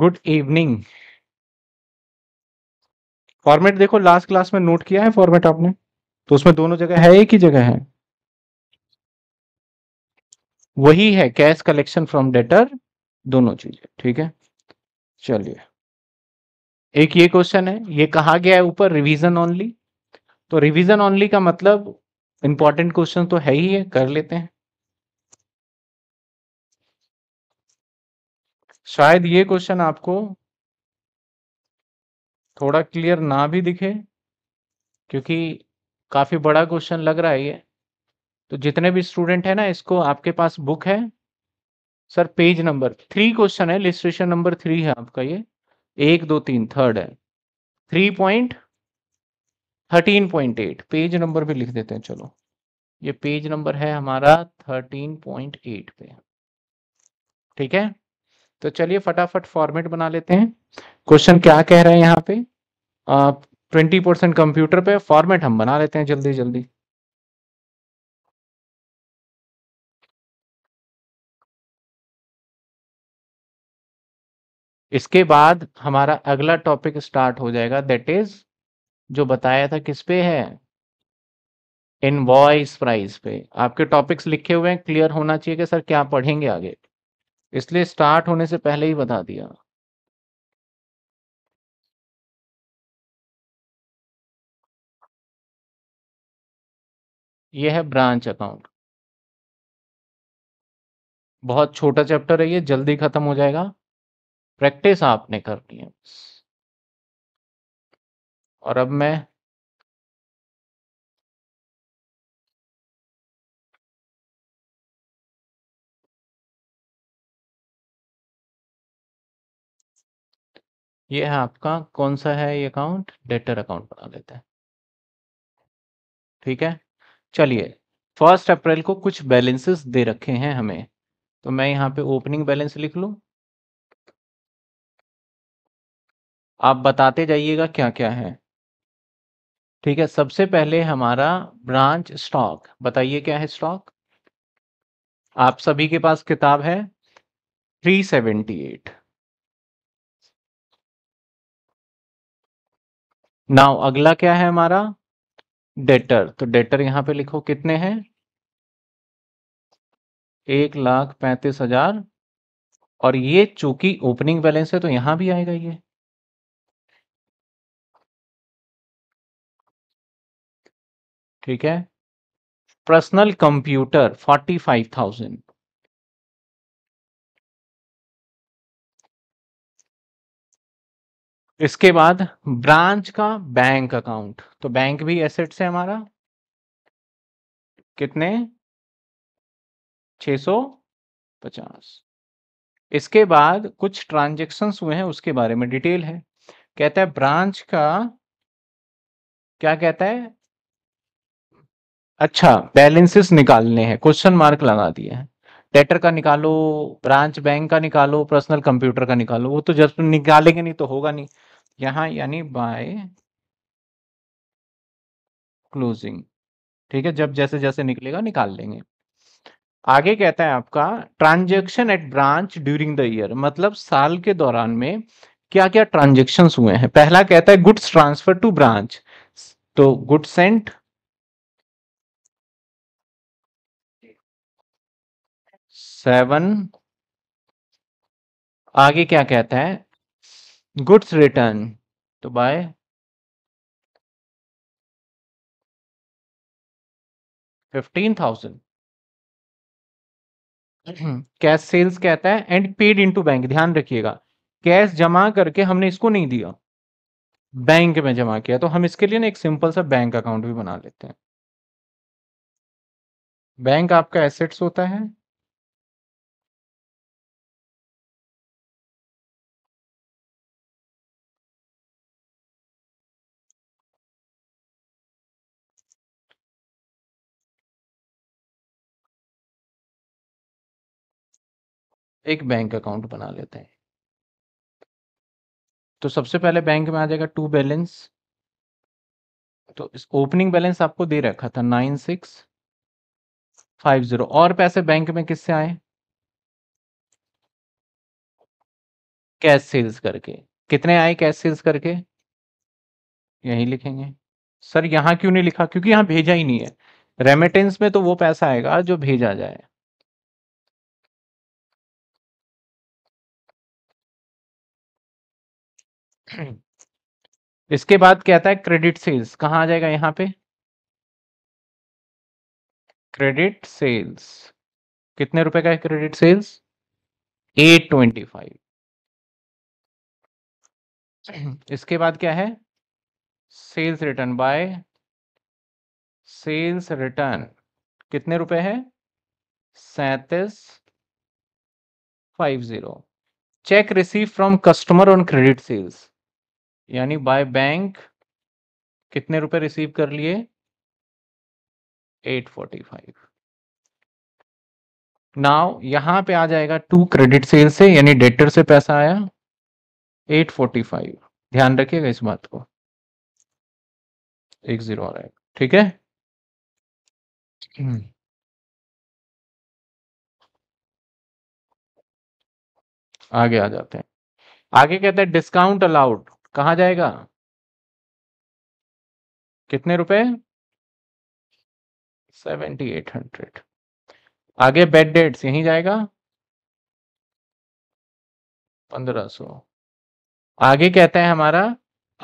Good evening format देखो last class में note किया है फॉर्मेट आपने तो उसमें दोनों जगह है एक ही जगह है वही है कैश कलेक्शन फ्रॉम डेटर दोनों चीजें ठीक है चलिए एक ये क्वेश्चन है ये कहा गया है ऊपर रिवीजन ओनली तो रिवीजन ओनली का मतलब इंपॉर्टेंट क्वेश्चन तो है ही है कर लेते हैं शायद ये क्वेश्चन आपको थोड़ा क्लियर ना भी दिखे क्योंकि काफ़ी बड़ा क्वेश्चन लग रहा है ये तो जितने भी स्टूडेंट है ना इसको आपके पास बुक है sir page number three question है लिस्ट्रेशन नंबर थ्री है आपका ये एक दो तीन थर्ड है three point thirteen point eight page number भी लिख देते हैं चलो ये पेज नंबर है हमारा थर्टीन पॉइंट एट पे ठीक है तो चलिए फटाफट फॉर्मेट बना लेते हैं क्वेश्चन क्या कह रहे हैं यहाँ पे ट्वेंटी परसेंट कंप्यूटर पे फॉर्मेट हम बना लेते हैं जल्दी जल्दी इसके बाद हमारा अगला टॉपिक स्टार्ट हो जाएगा दैट इज जो बताया था किस पे है इनवॉइस प्राइस पे आपके टॉपिक्स लिखे हुए हैं क्लियर होना चाहिए कि सर क्या पढ़ेंगे आगे इसलिए स्टार्ट होने से पहले ही बता दिया यह है ब्रांच अकाउंट बहुत छोटा चैप्टर है ये जल्दी खत्म हो जाएगा प्रैक्टिस आपने करनी है और अब मैं ये है आपका कौन सा है ये अकाउंट डेटर अकाउंट बना लेते हैं ठीक है चलिए फर्स्ट अप्रैल को कुछ बैलेंसेस दे रखे हैं हमें तो मैं यहाँ पे ओपनिंग बैलेंस लिख लू आप बताते जाइएगा क्या क्या है ठीक है सबसे पहले हमारा ब्रांच स्टॉक बताइए क्या है स्टॉक आप सभी के पास किताब है 378 नाउ अगला क्या है हमारा डेटर तो डेटर यहां पे लिखो कितने हैं एक लाख पैंतीस हजार और ये चूंकि ओपनिंग बैलेंस है तो यहां भी आएगा ये ठीक है personal computer forty five thousand इसके बाद ब्रांच का बैंक अकाउंट तो बैंक भी एसेट्स है हमारा कितने 650 इसके बाद कुछ ट्रांजेक्शन हुए हैं उसके बारे में डिटेल है कहता है ब्रांच का क्या कहता है अच्छा बैलेंसेस निकालने हैं क्वेश्चन मार्क लगा दिए है टेटर का निकालो ब्रांच बैंक का निकालो पर्सनल कंप्यूटर का निकालो वो तो जब निकालेंगे नहीं तो होगा नहीं यहां यानी बाय क्लोजिंग ठीक है जब जैसे जैसे निकलेगा निकाल लेंगे आगे कहता है आपका transaction at branch during the year मतलब साल के दौरान में क्या क्या ट्रांजेक्शन हुए हैं पहला कहता है गुड्स ट्रांसफर टू ब्रांच तो गुड सेंट सेवन आगे क्या कहता है गुड्स रिटर्न तो by fifteen thousand cash sales कहता है एंड पेड इनटू बैंक ध्यान रखिएगा कैश जमा करके हमने इसको नहीं दिया बैंक में जमा किया तो हम इसके लिए ना एक सिंपल सा बैंक अकाउंट भी बना लेते हैं बैंक आपका एसेट्स होता है एक बैंक अकाउंट बना लेते हैं तो सबसे पहले बैंक में आ जाएगा टू बैलेंस तो इस ओपनिंग बैलेंस आपको दे रखा था नाइन सिक्स फाइव जीरो और पैसे बैंक में किससे आए कैश सेल्स करके कितने आए कैश सेल्स करके यही लिखेंगे सर यहां क्यों नहीं लिखा क्योंकि यहां भेजा ही नहीं है रेमिटेंस में तो वो पैसा आएगा जो भेजा जाए इसके बाद क्या आता है क्रेडिट सेल्स कहां आ जाएगा यहां पे क्रेडिट सेल्स कितने रुपए का है credit sales at twenty five इसके बाद क्या है sales return by sales return कितने रुपए है सैतीस five zero cheque receive from customer on credit sales यानी बाय बैंक कितने रुपए रिसीव कर लिए 845 नाउ यहां पे आ जाएगा टू क्रेडिट सेल से यानी डेटर से पैसा आया 845 ध्यान रखिएगा इस बात को एक जीरो आ रहा ठीक है आगे आ जाते हैं आगे कहते हैं डिस्काउंट अलाउड कहाँ जाएगा कितने रुपए सेवेंटी एट हंड्रेड आगे बेड डेट्स यहीं जाएगा पंद्रह सो आगे कहता है हमारा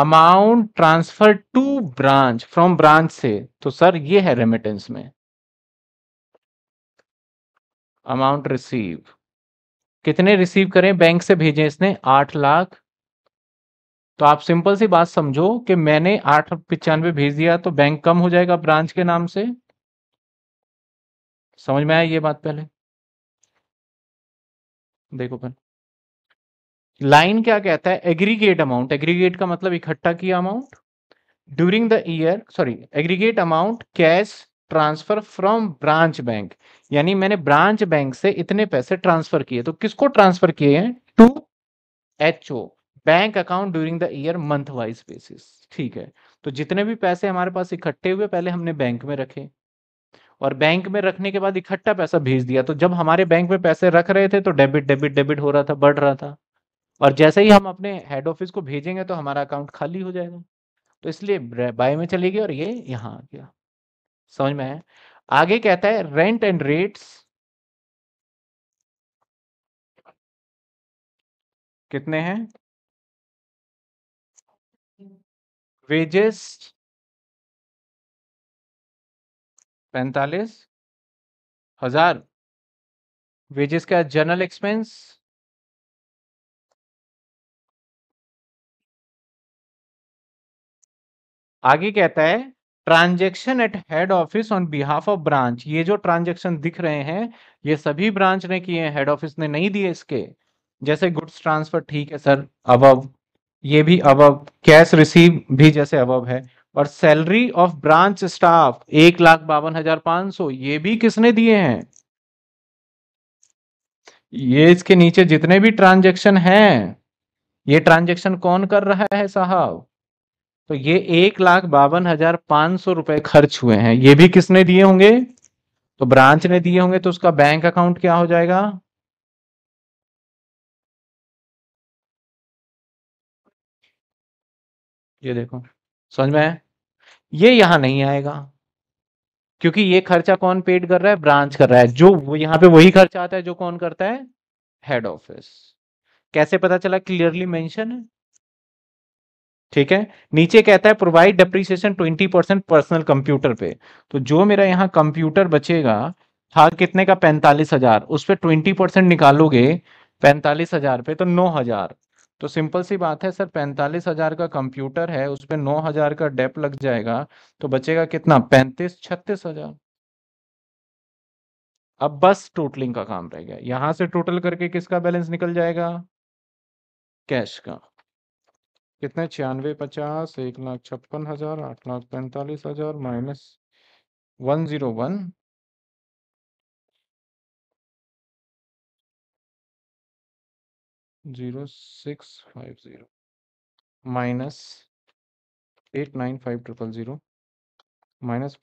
amount transfer to branch from branch से तो सर ये है रेमिटेंस में अमाउंट रिसीव कितने रिसीव करें बैंक से भेजें इसने आठ लाख तो आप सिंपल सी बात समझो कि मैंने आठ पिचानवे भेज दिया तो बैंक कम हो जाएगा ब्रांच के नाम से समझ में आया ये बात पहले देखो पर लाइन क्या कहता है एग्रीगेट अमाउंट एग्रीगेट का मतलब इकट्ठा किया amount during the year sorry aggregate amount cash transfer from branch bank यानी मैंने ब्रांच बैंक से इतने पैसे ट्रांसफर किए तो किसको ट्रांसफर किए हैं to H O bank account during the year month wise basis ठीक है तो जितने भी पैसे हमारे पास इकट्ठे हुए पहले हमने बैंक में रखे और बैंक में रखने के बाद इकट्ठा पैसा भेज दिया तो जब हमारे बैंक में पैसे रख रहे थे तो डेबिट डेबिट डेबिट हो रहा था बढ़ रहा था और जैसे ही हम अपने हेड ऑफिस को भेजेंगे तो हमारा अकाउंट खाली हो जाएगा तो इसलिए बाय में चली गई और ये यहाँ आ गया समझ में आया आगे कहता है रेंट एंड रेट्स कितने हैं वेजेस पैंतालीस हजार वेजेस का जनरल एक्सपेंस आगे कहता है transaction at head office on behalf of branch ये जो ट्रांजेक्शन दिख रहे हैं ये सभी ब्रांच ने किए हैं हेड ऑफिस ने नहीं दिए इसके जैसे गुड्स ट्रांसफर ठीक है सर अब ये भी अब कैश रिसीव भी जैसे अब है और सैलरी ऑफ ब्रांच स्टाफ एक लाख बावन हजार पांच सौ ये भी किसने दिए हैं ये इसके नीचे जितने भी ट्रांजेक्शन हैं ये ट्रांजेक्शन कौन कर रहा है साहब तो ये एक लाख बावन हजार पांच सौ रुपए खर्च हुए हैं ये भी किसने दिए होंगे तो ब्रांच ने दिए होंगे तो उसका बैंक अकाउंट क्या हो जाएगा ये देखो समझ में आया ये यहां नहीं आएगा क्योंकि ये खर्चा कौन पेड कर रहा है ब्रांच कर रहा है जो यहाँ पे वही खर्चा आता है जो कौन करता है हेड ऑफिस कैसे पता चला क्लियरली मेंशन है ठीक है नीचे कहता है provide depreciation 20 percent personal computer पे तो जो मेरा यहाँ कंप्यूटर बचेगा था कितने का पैंतालीस हजार उस पर ट्वेंटी परसेंट निकालोगे पैंतालीस हजार पे तो नौ हजार तो सिंपल सी बात है सर पैंतालीस हजार का कंप्यूटर है उस पर नौ हजार का डेप लग जाएगा तो बचेगा कितना पैंतीस छत्तीस हजार अब बस टोटलिंग का काम रह गया यहां से टोटल करके किसका बैलेंस निकल जाएगा कैश का कितने छियानवे पचास एक लाख छप्पन हजार आठ लाख पैंतालीस हजार minus one zero one zero six five zero minus eight nine five triple zero minus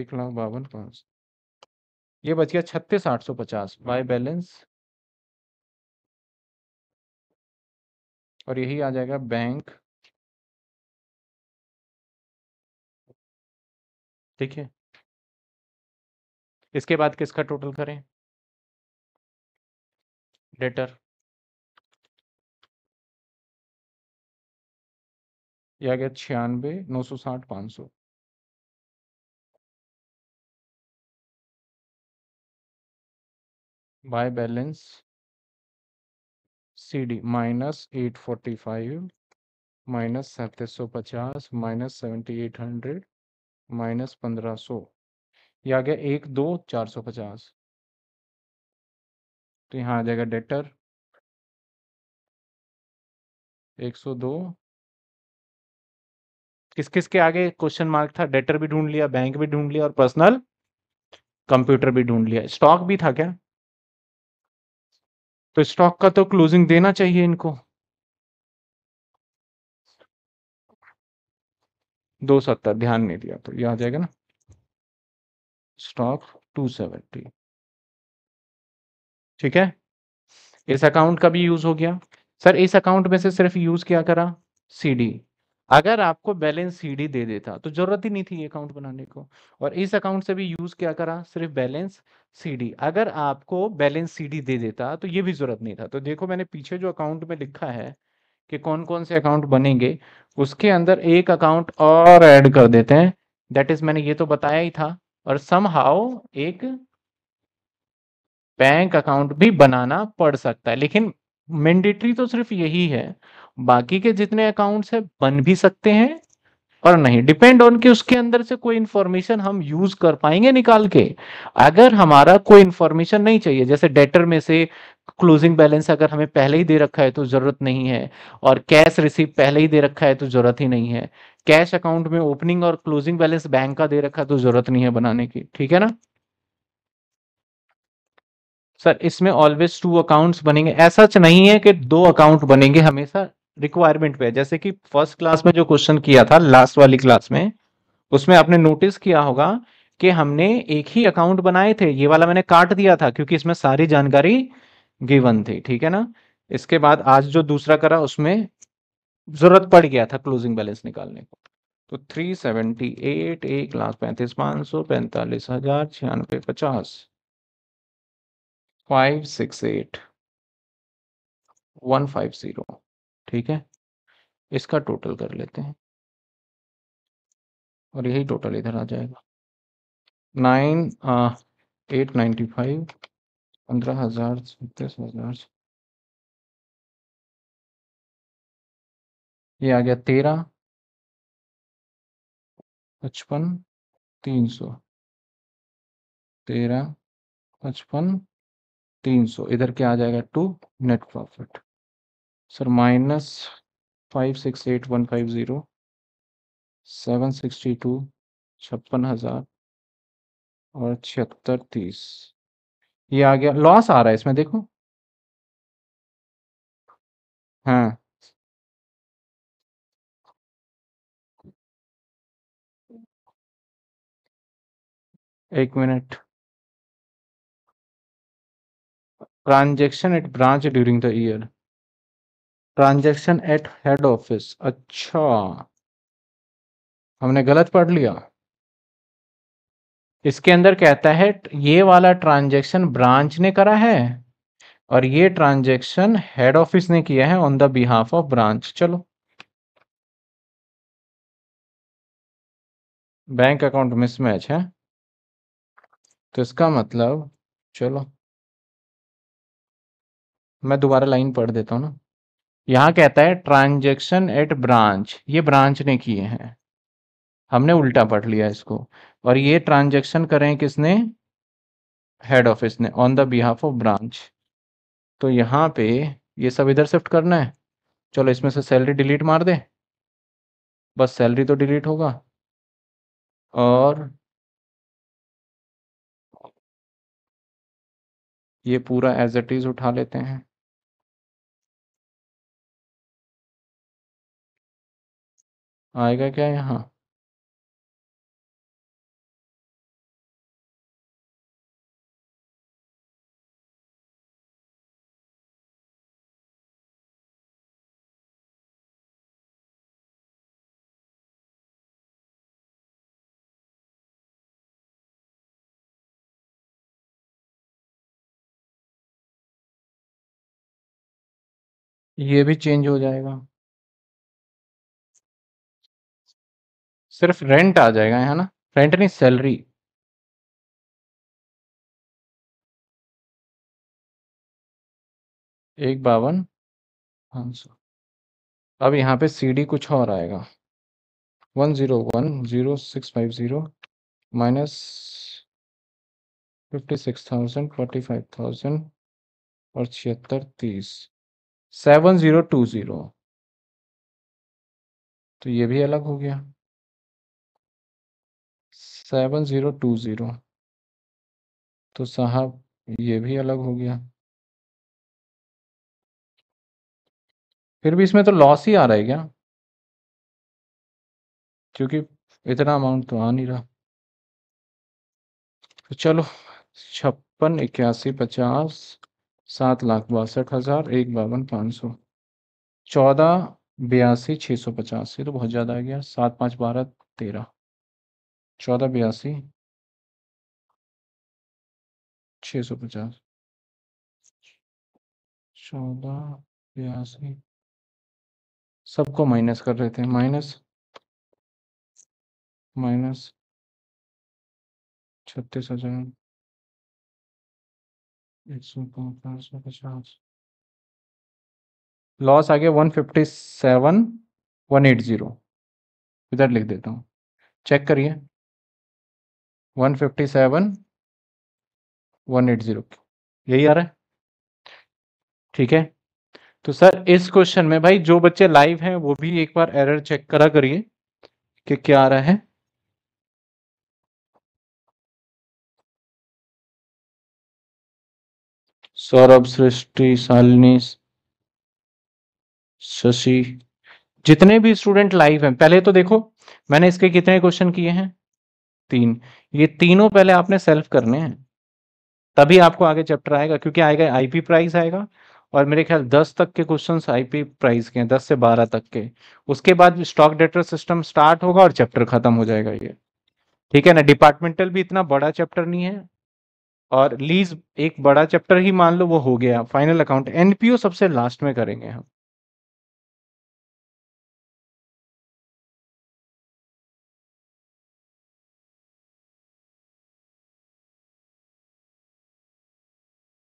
एक लाख बावन पाँच ये बच गया छत्तीस आठ सौ पचास बाय हाँ। बैलेंस और यही आ जाएगा बैंक ठीक है इसके बाद किसका टोटल करें डेटर ये आ गया छियानबे नौ सौ साठ पाँच सौ by balance C D minus eight forty five minus सैंतीस सौ पचास minus seventy eight hundred minus पंद्रह सौ या आ गया एक दो चार सौ पचास तो यहाँ आ जाएगा डेटर एक सौ दो किस किस के आगे क्वेश्चन मार्क था डेटर भी ढूंढ लिया बैंक भी ढूंढ लिया और पर्सनल कंप्यूटर भी ढूंढ लिया स्टॉक भी था क्या तो स्टॉक का तो क्लोजिंग देना चाहिए इनको दो सत्तर ध्यान नहीं दिया तो ये आ जाएगा ना स्टॉक टू सेवेंटी ठीक है इस अकाउंट का भी यूज हो गया सर इस अकाउंट में से सिर्फ यूज क्या करा सीडी अगर आपको बैलेंस सीडी दे देता तो जरूरत ही नहीं थी अकाउंट बनाने को और इस अकाउंट से भी यूज क्या करा सिर्फ बैलेंस सीडी अगर आपको बैलेंस सीडी दे देता तो ये भी जरूरत नहीं था तो देखो मैंने पीछे जो अकाउंट में लिखा है कि कौन कौन से अकाउंट बनेंगे उसके अंदर एक अकाउंट और एड कर देते हैं दैट इज मैंने ये तो बताया ही था और सम एक बैंक अकाउंट भी बनाना पड़ सकता है लेकिन मैंडेटरी तो सिर्फ यही है बाकी के जितने अकाउंट्स है बन भी सकते हैं और नहीं डिपेंड ऑन कि उसके अंदर से कोई इंफॉर्मेशन हम यूज कर पाएंगे निकाल के अगर हमारा कोई इंफॉर्मेशन नहीं चाहिए जैसे डेटर में से क्लोजिंग बैलेंस अगर हमें पहले ही दे रखा है तो जरूरत नहीं है और कैश रिसीव पहले ही दे रखा है तो जरूरत ही नहीं है कैश अकाउंट में ओपनिंग और क्लोजिंग बैलेंस बैंक का दे रखा है तो जरूरत नहीं है बनाने की ठीक है ना सर इसमें ऑलवेज टू अकाउंट्स बनेंगे ऐसा तो नहीं है कि दो अकाउंट बनेंगे हमेशा रिक्वायरमेंट पे जैसे कि फर्स्ट क्लास में जो क्वेश्चन किया था लास्ट वाली क्लास में उसमें आपने नोटिस किया होगा कि हमने एक ही अकाउंट बनाए थे ये वाला मैंने काट दिया था क्योंकि इसमें सारी जानकारी गिवन थी ठीक है ना इसके बाद आज जो दूसरा करा उसमें जरूरत पड़ गया था क्लोजिंग बैलेंस निकालने को तो थ्री सेवेंटी एट एक लाख पैंतीस पाँच सौ पैंतालीस हजार छियानवे पचास five six eight one five zero ठीक है इसका टोटल कर लेते हैं और यही टोटल इधर आ जाएगा नाइन एट नाइन्टी फाइव पंद्रह हज़ार छत्तीस हज़ार ये आ गया तेरह पचपन तीन सौ तेरह पचपन तीन सौ इधर क्या आ जाएगा to net profit sir minus five six eight one five zero seven sixty two छप्पन हज़ार और छिहत्तर तीस ये आ गया लॉस आ रहा है इसमें देखो हाँ एक minute transaction at branch during the year transaction at head office अच्छा हमने गलत पढ़ लिया इसके अंदर कहता है ये वाला ट्रांजेक्शन ब्रांच ने करा है और ये ट्रांजेक्शन हेड ऑफिस ने किया है on the behalf of branch चलो बैंक अकाउंट मिसमैच है तो इसका मतलब चलो मैं दोबारा लाइन पढ़ देता हूँ ना यहाँ कहता है ट्रांजेक्शन एट ब्रांच ये ब्रांच ने किए हैं हमने उल्टा पढ़ लिया इसको और ये ट्रांजेक्शन करें किसने हेड ऑफिस ने on the behalf of branch तो यहाँ पे ये सब इधर शिफ्ट करना है चलो इसमें से सैलरी डिलीट मार दे बस सैलरी तो डिलीट होगा और ये पूरा एज इट इज़ उठा लेते हैं आएगा क्या यहाँ ये भी चेंज हो जाएगा सिर्फ रेंट आ जाएगा है ना रेंट नहीं सैलरी एक बावन पाँच सौ अब यहाँ पे सीडी कुछ और आएगा one zero one zero six five zero minus fifty six thousand forty five thousand और छिहत्तर तीस सेवन ज़ीरो टू ज़ीरो तो ये भी अलग हो गया सेवन ज़ीरो टू ज़ीरो तो साहब ये भी अलग हो गया फिर भी इसमें तो लॉस ही आ रहा है क्या क्योंकि इतना अमाउंट तो आ नहीं रहा तो चलो छप्पन इक्यासी पचास सात लाख बासठ हज़ार एक बावन पाँच सौ चौदह बयासी छः सौ पचास ये तो बहुत ज़्यादा आ गया सात पाँच बारह तेरह चौदह बयासी छः सौ पचास चौदह बयासी सबको माइनस कर रहे थे माइनस माइनस छत्तीस हजार एक सौ पचास सौ पचास लॉस आ गया one fifty seven one eight zero इधर लिख देता हूँ चेक करिए one fifty seven one eight zero यही आ रहा है ठीक है तो सर इस क्वेश्चन में भाई जो बच्चे लाइव हैं वो भी एक बार एरर चेक करा करिए कि क्या आ रहा है सौरभ सृष्टि शालिनी शशि जितने भी स्टूडेंट लाइव हैं पहले तो देखो मैंने इसके कितने क्वेश्चन किए हैं तीन ये तीनों पहले आपने सेल्फ करने हैं तभी आपको आगे चैप्टर आएगा क्योंकि आएगा आईपी प्राइस आएगा और मेरे ख्याल दस तक के क्वेश्चन आईपी प्राइस के हैं दस से बारह तक के उसके बाद स्टॉक डेटर सिस्टम स्टार्ट होगा और चैप्टर खत्म हो जाएगा ये ठीक है ना डिपार्टमेंटल भी इतना बड़ा चैप्टर नहीं है और लीज एक बड़ा चैप्टर ही मान लो वो हो गया फाइनल अकाउंट एनपीओ सबसे लास्ट में करेंगे हम